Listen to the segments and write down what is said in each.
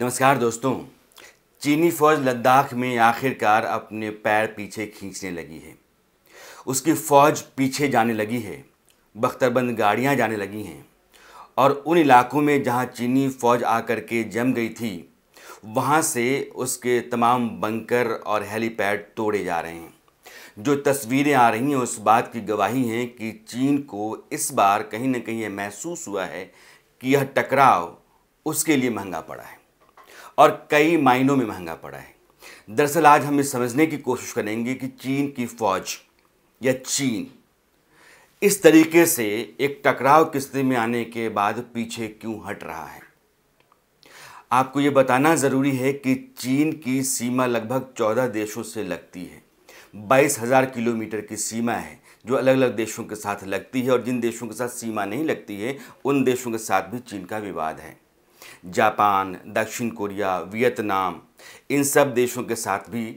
नमस्कार दोस्तों चीनी फौज लद्दाख में आखिरकार अपने पैर पीछे खींचने लगी है उसकी फौज पीछे जाने लगी है बख्तरबंद गाड़ियां जाने लगी हैं और उन इलाकों में जहां चीनी फौज आकर के जम गई थी वहां से उसके तमाम बंकर और हेलीपैड तोड़े जा रहे हैं जो तस्वीरें आ रही हैं उस बात की गवाही हैं कि चीन को इस बार कहीं ना कहीं यह महसूस हुआ है कि यह टकराव उसके लिए महंगा पड़ा है और कई मायनों में महंगा पड़ा है दरअसल आज हम ये समझने की कोशिश करेंगे कि चीन की फौज या चीन इस तरीके से एक टकराव की स्थिति में आने के बाद पीछे क्यों हट रहा है आपको ये बताना ज़रूरी है कि चीन की सीमा लगभग चौदह देशों से लगती है बाईस हज़ार किलोमीटर की सीमा है जो अलग अलग देशों के साथ लगती है और जिन देशों के साथ सीमा नहीं लगती है उन देशों के साथ भी चीन का विवाद है जापान दक्षिण कोरिया वियतनाम इन सब देशों के साथ भी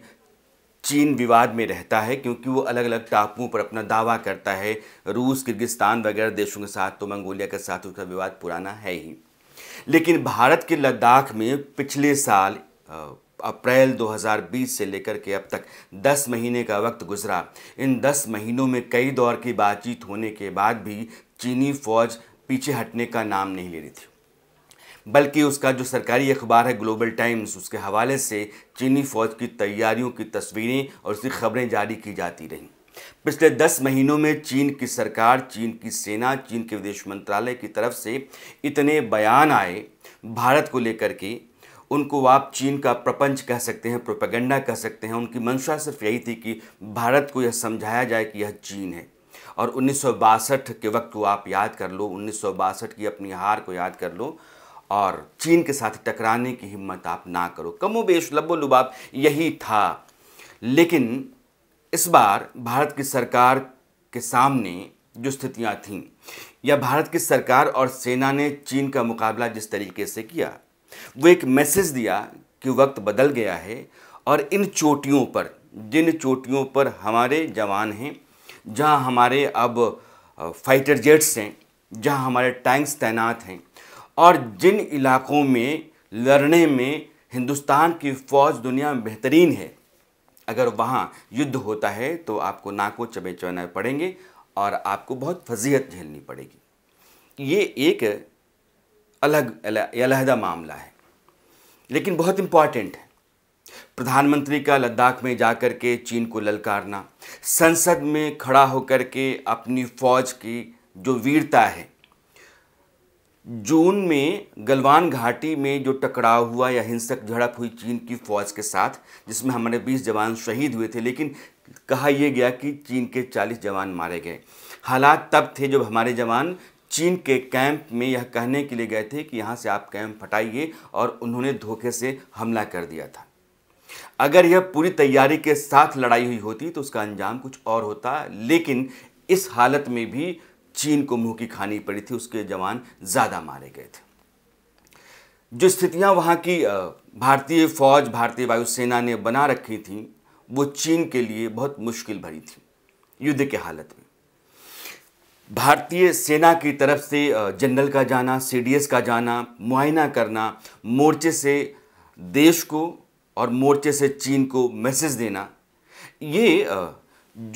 चीन विवाद में रहता है क्योंकि वो अलग अलग टापुओं पर अपना दावा करता है रूस किर्गिस्तान वगैरह देशों के साथ तो मंगोलिया के साथ उसका विवाद पुराना है ही लेकिन भारत के लद्दाख में पिछले साल अप्रैल 2020 से लेकर के अब तक 10 महीने का वक्त गुजरा इन 10 महीनों में कई दौर की बातचीत होने के बाद भी चीनी फौज पीछे हटने का नाम नहीं ले रही थी बल्कि उसका जो सरकारी अखबार है ग्लोबल टाइम्स उसके हवाले से चीनी फौज की तैयारियों की तस्वीरें और उसकी खबरें जारी की जाती रहीं पिछले दस महीनों में चीन की सरकार चीन की सेना चीन के विदेश मंत्रालय की तरफ से इतने बयान आए भारत को लेकर के उनको आप चीन का प्रपंच कह सकते हैं प्रोपेगेंडा कह सकते हैं उनकी मंशा सिर्फ यही थी कि भारत को यह समझाया जाए कि यह चीन है और उन्नीस के वक्त को आप याद कर लो उन्नीस की अपनी हार को याद कर लो और चीन के साथ टकराने की हिम्मत आप ना करो कमो बेश लबो लुबाब यही था लेकिन इस बार भारत की सरकार के सामने जो स्थितियाँ थीं या भारत की सरकार और सेना ने चीन का मुकाबला जिस तरीके से किया वो एक मैसेज दिया कि वक्त बदल गया है और इन चोटियों पर जिन चोटियों पर हमारे जवान हैं जहां हमारे अब फाइटर जेट्स हैं जहां हमारे टैंक्स तैनात हैं और जिन इलाकों में लड़ने में हिंदुस्तान की फ़ौज दुनिया में बेहतरीन है अगर वहाँ युद्ध होता है तो आपको नाकों चबे चौना पड़ेंगे और आपको बहुत फजीहत झेलनी पड़ेगी ये एक अलग अलहदा मामला है लेकिन बहुत इम्पॉर्टेंट है प्रधानमंत्री का लद्दाख में जाकर के चीन को ललकारना संसद में खड़ा होकर के अपनी फ़ौज की जो वीरता है जून में गलवान घाटी में जो टकराव हुआ या हिंसक झड़प हुई चीन की फौज के साथ जिसमें हमारे 20 जवान शहीद हुए थे लेकिन कहा यह गया कि चीन के 40 जवान मारे गए हालात तब थे जब हमारे जवान चीन के कैंप में यह कहने के लिए गए थे कि यहाँ से आप कैंप हटाइए और उन्होंने धोखे से हमला कर दिया था अगर यह पूरी तैयारी के साथ लड़ाई हुई होती तो उसका अंजाम कुछ और होता लेकिन इस हालत में भी चीन को मुंह की खानी पड़ी थी उसके जवान ज़्यादा मारे गए थे जो स्थितियां वहाँ की भारतीय फौज भारतीय वायुसेना ने बना रखी थी वो चीन के लिए बहुत मुश्किल भरी थी युद्ध के हालत में भारतीय सेना की तरफ से जनरल का जाना सीडीएस का जाना मुआयना करना मोर्चे से देश को और मोर्चे से चीन को मैसेज देना ये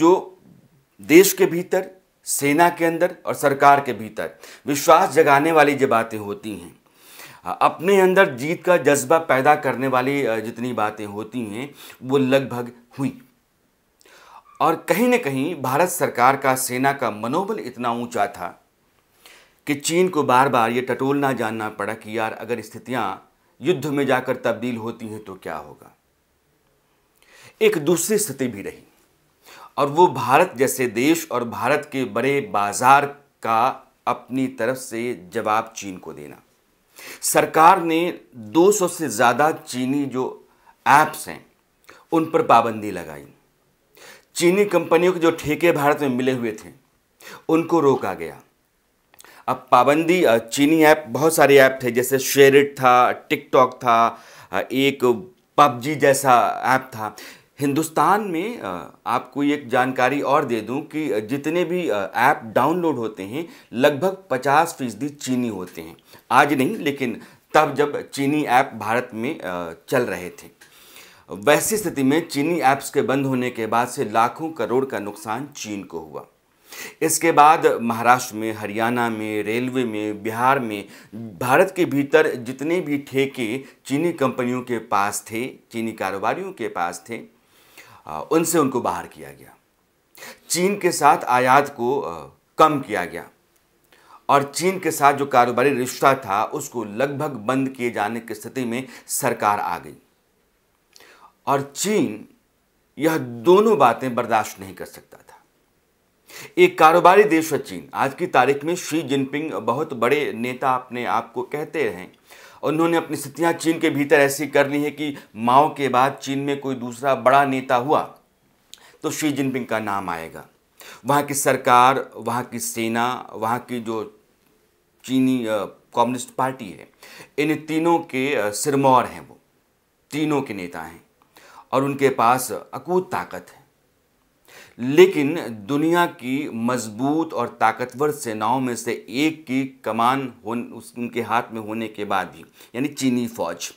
जो देश के भीतर सेना के अंदर और सरकार के भीतर विश्वास जगाने वाली जो बातें होती हैं अपने अंदर जीत का जज्बा पैदा करने वाली जितनी बातें होती हैं वो लगभग हुई और कहीं ना कहीं भारत सरकार का सेना का मनोबल इतना ऊंचा था कि चीन को बार बार ये टटोलना जानना पड़ा कि यार अगर स्थितियां युद्ध में जाकर तब्दील होती हैं तो क्या होगा एक दूसरी स्थिति भी रही और वो भारत जैसे देश और भारत के बड़े बाजार का अपनी तरफ से जवाब चीन को देना सरकार ने 200 से ज़्यादा चीनी जो ऐप्स हैं उन पर पाबंदी लगाई चीनी कंपनियों के जो ठेके भारत में मिले हुए थे उनको रोका गया अब पाबंदी चीनी ऐप बहुत सारे ऐप थे जैसे शेयरिट था टिकटॉक था एक पबजी जैसा ऐप था हिंदुस्तान में आपको एक जानकारी और दे दूं कि जितने भी ऐप डाउनलोड होते हैं लगभग 50 फीसदी चीनी होते हैं आज नहीं लेकिन तब जब चीनी ऐप भारत में चल रहे थे वैसी स्थिति में चीनी ऐप्स के बंद होने के बाद से लाखों करोड़ का नुकसान चीन को हुआ इसके बाद महाराष्ट्र में हरियाणा में रेलवे में बिहार में भारत के भीतर जितने भी ठेके चीनी कंपनियों के पास थे चीनी कारोबारियों के पास थे उनसे उनको बाहर किया गया चीन के साथ आयात को कम किया गया और चीन के साथ जो कारोबारी रिश्ता था उसको लगभग बंद किए जाने की स्थिति में सरकार आ गई और चीन यह दोनों बातें बर्दाश्त नहीं कर सकता था एक कारोबारी देश है चीन आज की तारीख में शी जिनपिंग बहुत बड़े नेता अपने आप को कहते हैं उन्होंने अपनी स्थितियाँ चीन के भीतर ऐसी कर ली है कि माओ के बाद चीन में कोई दूसरा बड़ा नेता हुआ तो शी जिनपिंग का नाम आएगा वहाँ की सरकार वहाँ की सेना वहाँ की जो चीनी कम्युनिस्ट पार्टी है इन तीनों के सिरमौर हैं वो तीनों के नेता हैं और उनके पास अकूत ताकत है लेकिन दुनिया की मजबूत और ताकतवर सेनाओं में से एक की कमान उनके हाथ में होने के बाद भी यानी चीनी फौज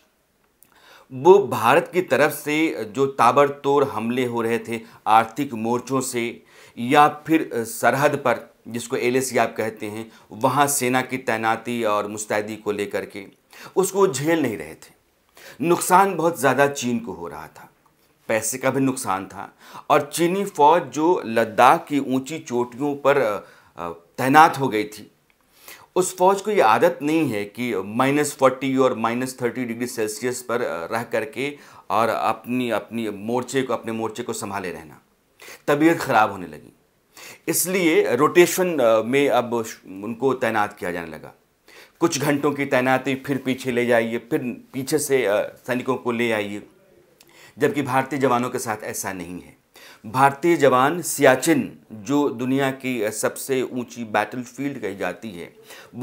वो भारत की तरफ से जो ताबड़तोड़ हमले हो रहे थे आर्थिक मोर्चों से या फिर सरहद पर जिसको एल आप कहते हैं वहाँ सेना की तैनाती और मुस्तैदी को लेकर के उसको झेल नहीं रहे थे नुकसान बहुत ज़्यादा चीन को हो रहा था पैसे का भी नुकसान था और चीनी फौज जो लद्दाख की ऊंची चोटियों पर तैनात हो गई थी उस फौज को ये आदत नहीं है कि माइनस फोर्टी और माइनस थर्टी डिग्री सेल्सियस पर रह करके और अपनी अपनी मोर्चे को अपने मोर्चे को संभाले रहना तबीयत खराब होने लगी इसलिए रोटेशन में अब उनको तैनात किया जाने लगा कुछ घंटों की तैनाती फिर पीछे ले जाइए फिर पीछे से सैनिकों को ले आइए जबकि भारतीय जवानों के साथ ऐसा नहीं है भारतीय जवान सियाचिन जो दुनिया की सबसे ऊंची बैटल फील्ड कही जाती है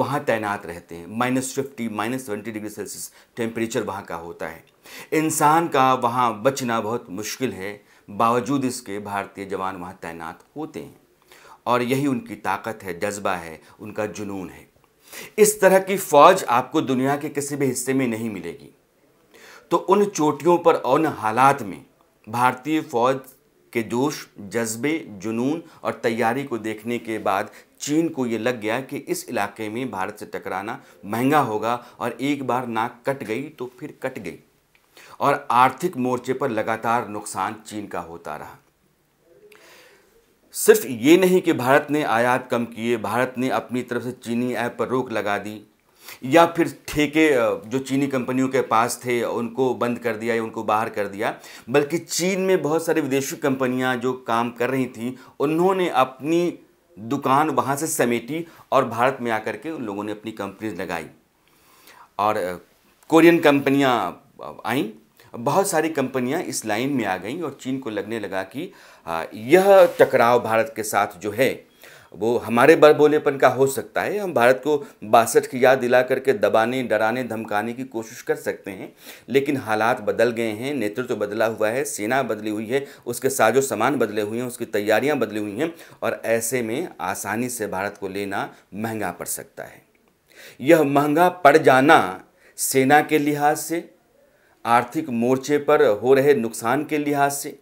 वहाँ तैनात रहते हैं minus fifty minus twenty degree Celsius temperature वहाँ का होता है इंसान का वहाँ बचना बहुत मुश्किल है बावजूद इसके भारतीय जवान वहाँ तैनात होते हैं और यही उनकी ताकत है जज्बा है उनका जुनून है इस तरह की फ़ौज आपको दुनिया के किसी भी हिस्से में नहीं मिलेगी तो उन चोटियों पर और उन हालात में भारतीय फौज के जोश जज्बे जुनून और तैयारी को देखने के बाद चीन को ये लग गया कि इस इलाके में भारत से टकराना महंगा होगा और एक बार नाक कट गई तो फिर कट गई और आर्थिक मोर्चे पर लगातार नुकसान चीन का होता रहा सिर्फ ये नहीं कि भारत ने आयात कम किए भारत ने अपनी तरफ से चीनी ऐप पर रोक लगा दी या फिर ठेके जो चीनी कंपनियों के पास थे उनको बंद कर दिया या उनको बाहर कर दिया बल्कि चीन में बहुत सारी विदेशी कंपनियां जो काम कर रही थी उन्होंने अपनी दुकान वहाँ से समेटी और भारत में आकर के उन लोगों ने अपनी कंपनीज लगाई और कोरियन कंपनियाँ आईं बहुत सारी कंपनियां इस लाइन में आ गईं और चीन को लगने लगा कि यह टकराव भारत के साथ जो है वो हमारे बड़बोलेपन का हो सकता है हम भारत को बासठ की याद दिला करके दबाने डराने धमकाने की कोशिश कर सकते हैं लेकिन हालात बदल गए हैं नेतृत्व तो बदला हुआ है सेना बदली हुई है उसके साजो सामान बदले हुए हैं उसकी तैयारियां बदली हुई हैं और ऐसे में आसानी से भारत को लेना महंगा पड़ सकता है यह महंगा पड़ जाना सेना के लिहाज से आर्थिक मोर्चे पर हो रहे नुकसान के लिहाज से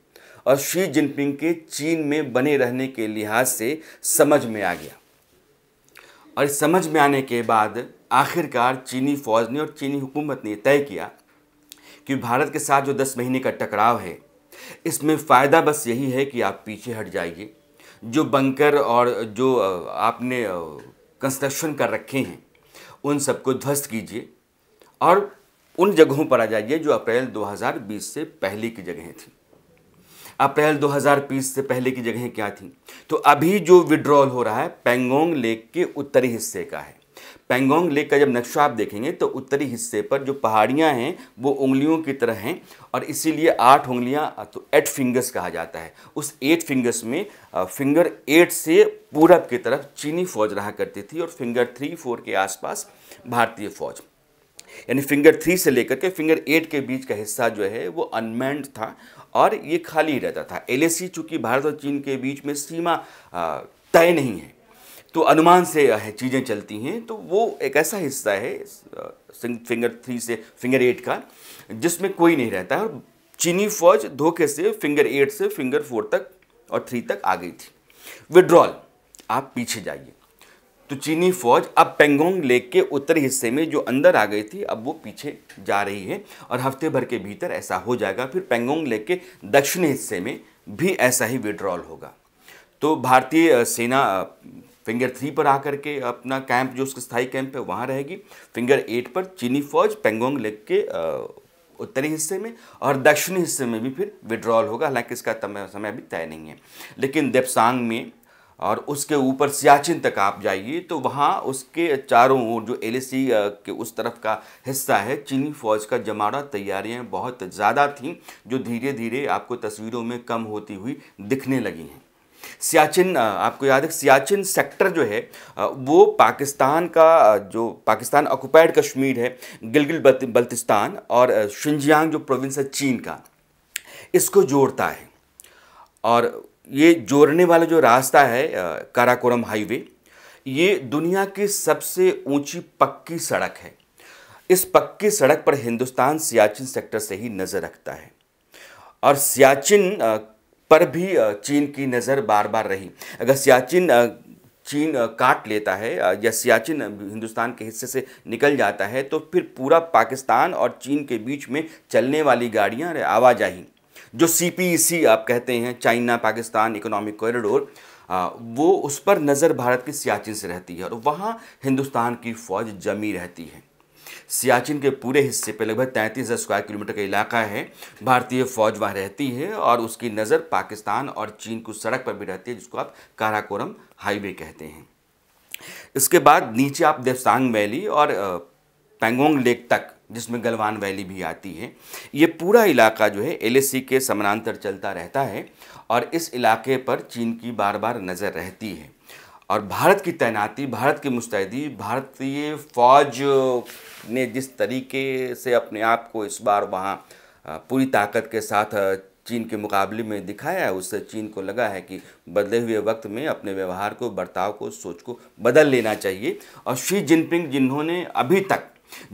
और शी जिनपिंग के चीन में बने रहने के लिहाज से समझ में आ गया और इस समझ में आने के बाद आखिरकार चीनी फौज ने और चीनी हुकूमत ने तय किया कि भारत के साथ जो दस महीने का टकराव है इसमें फ़ायदा बस यही है कि आप पीछे हट जाइए जो बंकर और जो आपने कंस्ट्रक्शन कर रखे हैं उन सबको ध्वस्त कीजिए और उन जगहों पर आ जाइए जो अप्रैल 2020 से पहले की जगहें थीं अप्रैल 2020 से पहले की जगहें क्या थी तो अभी जो विड्रॉल हो रहा है पेंगोंग लेक के उत्तरी हिस्से का है पेंगोंग लेक का जब नक्शा आप देखेंगे तो उत्तरी हिस्से पर जो पहाड़ियाँ हैं वो उंगलियों की तरह हैं और इसीलिए आठ उंगलियाँ तो एट फिंगर्स कहा जाता है उस एट फिंगर्स में फिंगर एट से पूरब की तरफ चीनी फौज रहा करती थी और फिंगर थ्री फोर के आसपास भारतीय फौज यानी फिंगर थ्री से लेकर के फिंगर एट के बीच का हिस्सा जो है वो अनमैंड था और ये खाली रहता था एल चूंकि भारत और चीन के बीच में सीमा तय नहीं है तो अनुमान से चीज़ें चलती हैं तो वो एक ऐसा हिस्सा है फिंगर थ्री से फिंगर एट का जिसमें कोई नहीं रहता है और चीनी फौज धोखे से फिंगर एट से फिंगर फोर तक और थ्री तक आ गई थी विड्रॉल आप पीछे जाइए तो चीनी फौज अब पेंगोंग लेक के उत्तरी हिस्से में जो अंदर आ गई थी अब वो पीछे जा रही है और हफ्ते भर के भीतर ऐसा हो जाएगा फिर पेंगोंग लेक के दक्षिणी हिस्से में भी ऐसा ही विड्रॉल होगा तो भारतीय सेना फिंगर थ्री पर आकर के अपना कैंप जो उसका स्थायी कैंप है वहाँ रहेगी फिंगर एट पर चीनी फौज पेंगोंग लेक के उत्तरी हिस्से में और दक्षिणी हिस्से में भी फिर विड्रॉल होगा हालांकि इसका समय अभी तय नहीं है लेकिन देपसांग में और उसके ऊपर सियाचिन तक आप जाइए तो वहाँ उसके चारों ओर जो एल के उस तरफ का हिस्सा है चीनी फौज का जमाड़ा तैयारियाँ बहुत ज़्यादा थीं जो धीरे धीरे आपको तस्वीरों में कम होती हुई दिखने लगी हैं सियाचिन आपको याद है सियाचिन सेक्टर जो है वो पाकिस्तान का जो पाकिस्तान ऑक्युपाइड कश्मीर है गिलगिल बल्तिस्तान और शिंजियांग जो प्रोविंस है चीन का इसको जोड़ता है और ये जोड़ने वाला जो रास्ता है काराकोरम हाईवे ये दुनिया की सबसे ऊंची पक्की सड़क है इस पक्की सड़क पर हिंदुस्तान सियाचिन सेक्टर से ही नज़र रखता है और सियाचिन पर भी चीन की नज़र बार बार रही अगर सियाचिन चीन काट लेता है या सियाचिन हिंदुस्तान के हिस्से से निकल जाता है तो फिर पूरा पाकिस्तान और चीन के बीच में चलने वाली गाड़ियाँ आवाजाही जो सी e आप कहते हैं चाइना पाकिस्तान इकोनॉमिक कॉरिडोर वो उस पर नज़र भारत की सियाचिन से रहती है और वहाँ हिंदुस्तान की फ़ौज जमी रहती है सियाचिन के पूरे हिस्से पर लगभग तैंतीस हज़ार स्क्वायर किलोमीटर का इलाका है भारतीय फ़ौज वहाँ रहती है और उसकी नज़र पाकिस्तान और चीन को सड़क पर भी रहती है जिसको आप काराकोरम हाईवे कहते हैं इसके बाद नीचे आप देवसांग वैली और पेंगोंग लेक तक जिसमें गलवान वैली भी आती है ये पूरा इलाका जो है एलएसी के समानांतर चलता रहता है और इस इलाके पर चीन की बार बार नज़र रहती है और भारत की तैनाती भारत की मुस्तैदी भारतीय फौज ने जिस तरीके से अपने आप को इस बार वहाँ पूरी ताकत के साथ चीन के मुकाबले में दिखाया है उससे चीन को लगा है कि बदले हुए वक्त में अपने व्यवहार को बर्ताव को सोच को बदल लेना चाहिए और शी जिनपिंग जिन्होंने अभी तक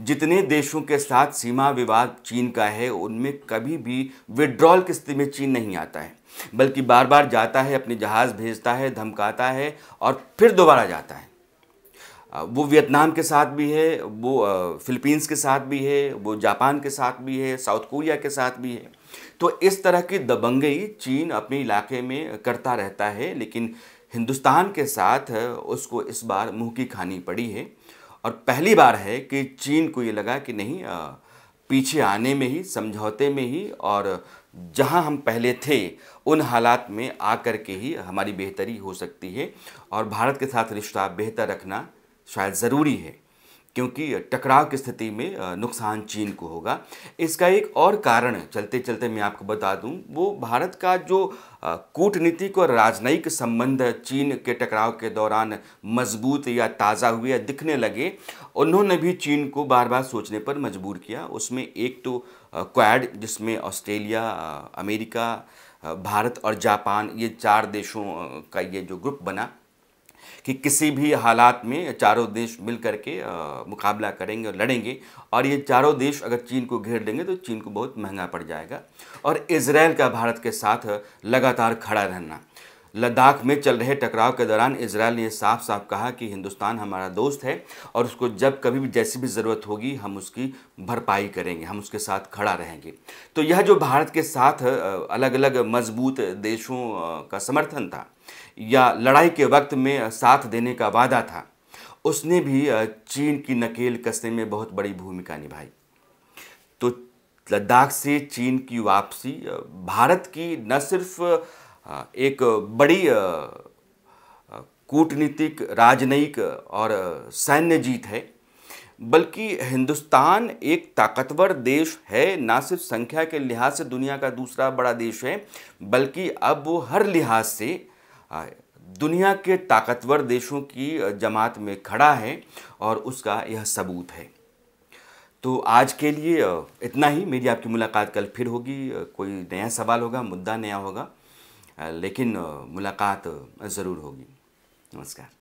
जितने देशों के साथ सीमा विवाद चीन का है उनमें कभी भी विड्रॉल किस्ती में चीन नहीं आता है बल्कि बार बार जाता है अपने जहाज़ भेजता है धमकाता है और फिर दोबारा जाता है वो वियतनाम के साथ भी है वो फिलीपींस के साथ भी है वो जापान के साथ भी है साउथ कोरिया के साथ भी है तो इस तरह की दबंगई चीन अपने इलाके में करता रहता है लेकिन हिंदुस्तान के साथ उसको इस बार मुंह की खानी पड़ी है और पहली बार है कि चीन को ये लगा कि नहीं पीछे आने में ही समझौते में ही और जहां हम पहले थे उन हालात में आकर के ही हमारी बेहतरी हो सकती है और भारत के साथ रिश्ता बेहतर रखना शायद ज़रूरी है क्योंकि टकराव की स्थिति में नुकसान चीन को होगा इसका एक और कारण चलते चलते मैं आपको बता दूं वो भारत का जो कूटनीतिक और राजनयिक संबंध चीन के टकराव के दौरान मजबूत या ताज़ा हुए या दिखने लगे उन्होंने भी चीन को बार बार सोचने पर मजबूर किया उसमें एक तो क्वैड जिसमें ऑस्ट्रेलिया अमेरिका भारत और जापान ये चार देशों का ये जो ग्रुप बना कि किसी भी हालात में चारों देश मिल करके मुकाबला करेंगे और लड़ेंगे और ये चारों देश अगर चीन को घेर लेंगे तो चीन को बहुत महंगा पड़ जाएगा और इसराइल का भारत के साथ लगातार खड़ा रहना लद्दाख में चल रहे टकराव के दौरान इसराइल ने साफ साफ कहा कि हिंदुस्तान हमारा दोस्त है और उसको जब कभी भी जैसी भी ज़रूरत होगी हम उसकी भरपाई करेंगे हम उसके साथ खड़ा रहेंगे तो यह जो भारत के साथ अलग अलग मजबूत देशों का समर्थन था या लड़ाई के वक्त में साथ देने का वादा था उसने भी चीन की नकेल कसने में बहुत बड़ी भूमिका निभाई तो लद्दाख से चीन की वापसी भारत की न सिर्फ एक बड़ी कूटनीतिक राजनयिक और सैन्य जीत है बल्कि हिंदुस्तान एक ताकतवर देश है ना सिर्फ संख्या के लिहाज से दुनिया का दूसरा बड़ा देश है बल्कि अब वो हर लिहाज से दुनिया के ताकतवर देशों की जमात में खड़ा है और उसका यह सबूत है तो आज के लिए इतना ही मेरी आपकी मुलाकात कल फिर होगी कोई नया सवाल होगा मुद्दा नया होगा लेकिन मुलाकात ज़रूर होगी नमस्कार